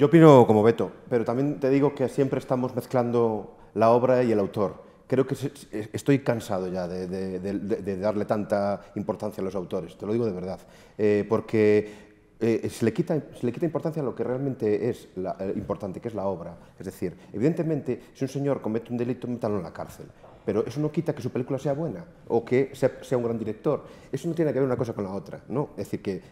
Yo opino como Beto, pero también te digo que siempre estamos mezclando la obra y el autor. Creo que estoy cansado ya de, darle tanta importancia a los autores, te lo digo de verdad, eh, porque eh, se, le quita, se le quita importancia a lo que realmente es la, eh, importante, que es la obra. Es decir, evidentemente, si un señor comete un delito, métalo en la cárcel pero eso no quita que su película sea buena o que sea, un gran director. Eso no tiene que ver una cosa con la otra, ¿no? Es decir, que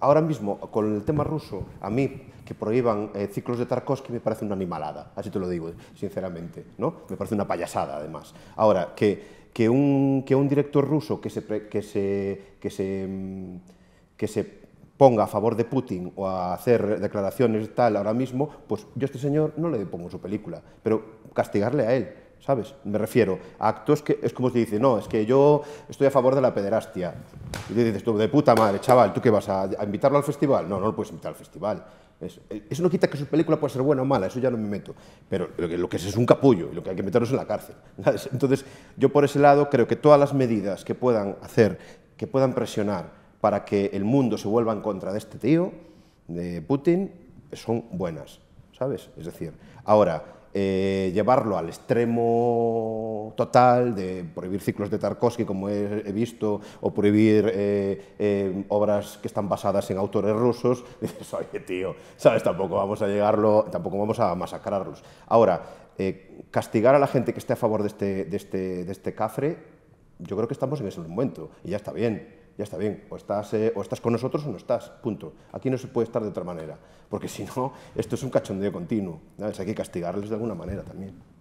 Ahora mismo, con el tema ruso, a mí que prohíban eh, ciclos de Tarkovsky me parece una animalada, así te lo digo, sinceramente, ¿no? Me parece una payasada, además. Ahora, que, que, un, que un director ruso que se, que se, que se, mm, que se ponga a favor de Putin o a hacer declaraciones tal ahora mismo, pues yo a este señor no le pongo su película, pero castigarle a él, ¿sabes? Me refiero a actos que es como si dice, no, es que yo estoy a favor de la pederastia. Y te dices tú, de puta madre, chaval, ¿tú qué vas a, invitarlo al festival? No, no lo puedes invitar al festival. Eh, eso, no quita que su película pueda ser buena o mala, eso ya no me meto. Pero lo que, es es un capullo y lo que hay que meternos en la cárcel. Entonces, yo por ese lado creo que todas las medidas que puedan hacer, que puedan presionar para que el mundo se vuelva en contra de este tío, de Putin, son buenas, ¿sabes? Es decir, ahora, eh, llevarlo al extremo total de prohibir ciclos de Tarkovsky, como he, visto, o prohibir eh, eh, obras que están basadas en autores rusos, dices, oye, tío, ¿sabes? Tampoco vamos a llegarlo, tampoco vamos a masacrarlos. Ahora, eh, castigar a la gente que esté a favor de este, de este, de este cafre, yo creo que estamos en ese momento, y ya está bien ya está bien, o estás, eh, o estás con nosotros o no estás, punto. Aquí no se puede estar de otra manera, porque si no, esto es un cachondeo continuo, ¿sabes? hay que castigarles de alguna manera también.